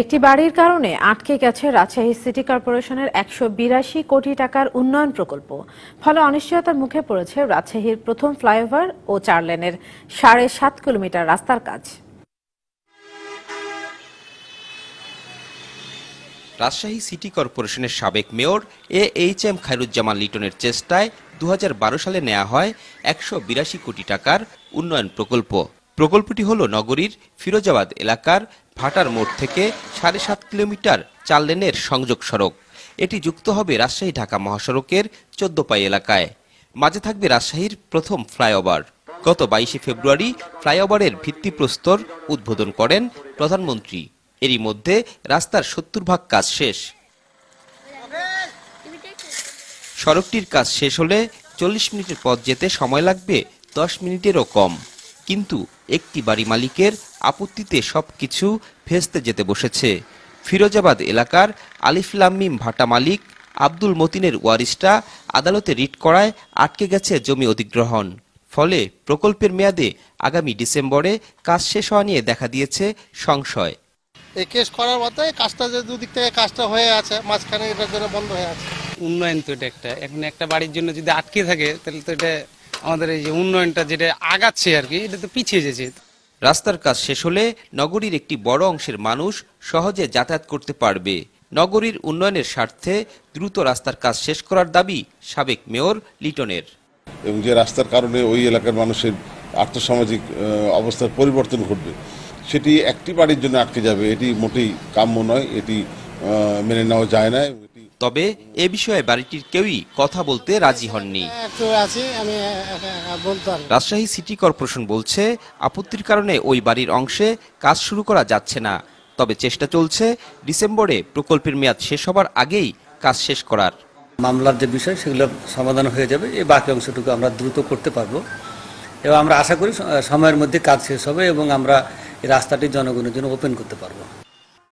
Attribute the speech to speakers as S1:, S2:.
S1: একটি বাড়ির কারণে আটকে গেছে রাজশাহী সিটি কর্পোরেশনের একশো বিরাশি কোটি টাকার উন্নয়ন প্রকল্প ফলে অনিশ্চয়তার মুখে পড়েছে রাজশাহীর প্রথম ফ্লাইওভার ও চার লেনের সাড়ে সাত কিলোমিটার রাস্তার কাজ
S2: রাজশাহী সিটি কর্পোরেশনের সাবেক mayor A H M Khairuzzaman লিটনের চেষ্টায় দু সালে নেওয়া হয় একশো বিরাশি কোটি টাকার উন্নয়ন প্রকল্প প্রকল্পটি হল নগরীর ফিরোজাবাদ এলাকার ভাটার মোড় থেকে সাড়ে সাত কিলোমিটার চার লেনের সংযোগ সড়ক এটি যুক্ত হবে রাজশাহী ঢাকা মহাসড়কের পাই এলাকায় মাঝে থাকবে রাজশাহীর প্রথম ফ্লাইওভার গত বাইশে ফেব্রুয়ারি ফ্লাইওভারের ভিত্তিপ্রস্তর উদ্বোধন করেন প্রধানমন্ত্রী এরই মধ্যে রাস্তার সত্তর ভাগ কাজ শেষ সড়কটির কাজ শেষ হলে চল্লিশ মিনিটের পথ যেতে সময় লাগবে দশ মিনিটেরও কম কিন্তু একটি বাড়ি মালিকের আপত্তিতে সব কিছু ফেসতে যেতে বসেছে ফিরোজাবাদ এলাকার আলিফলাম্মিম ভাটা মালিক আব্দুল মতিনের ওয়ারিসটা আদালতে রিট করায় আটকে গেছে জমি অধিগ্রহণ ফলে প্রকল্পের মেয়াদে আগামী ডিসেম্বরে কাজ শেষ হওয়া নিয়ে দেখা দিয়েছে সংশয় এই কেস করার মাথায় কাজটা যে দুদিক থেকে কাজটা হয়ে আছে মাঝখানে এটার জন্য বন্ধ হয়ে আছে উন্নয়ন তো এটা একটা এখন একটা বাড়ির জন্য যদি আটকে থাকে তাহলে তো এটা আমাদের এই যে উন্নয়নটা যেটা আগাচ্ছে আর কি এটা তো পিছিয়ে যেছে রাস্তার কাজ শেষ হলে নগরীর একটি বড় অংশের মানুষ সহজে যাতায়াত করতে পারবে নগরীর উন্নয়নের স্বার্থে দ্রুত রাস্তার কাজ শেষ করার দাবি সাবেক মেয়র লিটনের এবং যে রাস্তার কারণে ওই এলাকার মানুষের আর্থসামাজিক অবস্থার পরিবর্তন ঘটবে সেটি একটি বাড়ির জন্য আটকে যাবে এটি মোটেই কাম্য নয় এটি মেনে নেওয়া যায় না তবে এ বিষয়ে বাড়িটির কেউই কথা বলতে রাজি হননি হ্যাঁ, রাজশাহী সিটি কর্পোরেশন বলছে আপত্তির কারণে ওই বাড়ির অংশে কাজ শুরু করা যাচ্ছে না তবে চেষ্টা চলছে ডিসেম্বরে প্রকল্পের মেয়াদ শেষ হবার আগেই কাজ শেষ করার মামলার যে বিষয় সেগুলো সমাধান হয়ে যাবে এই বাকি অংশটুকু আমরা দ্রুত করতে পারবো এবং আমরা আশা করি সময়ের মধ্যে কাজ শেষ হবে এবং আমরা এই রাস্তাটি জনগণের জন্য ওপেন করতে পারবো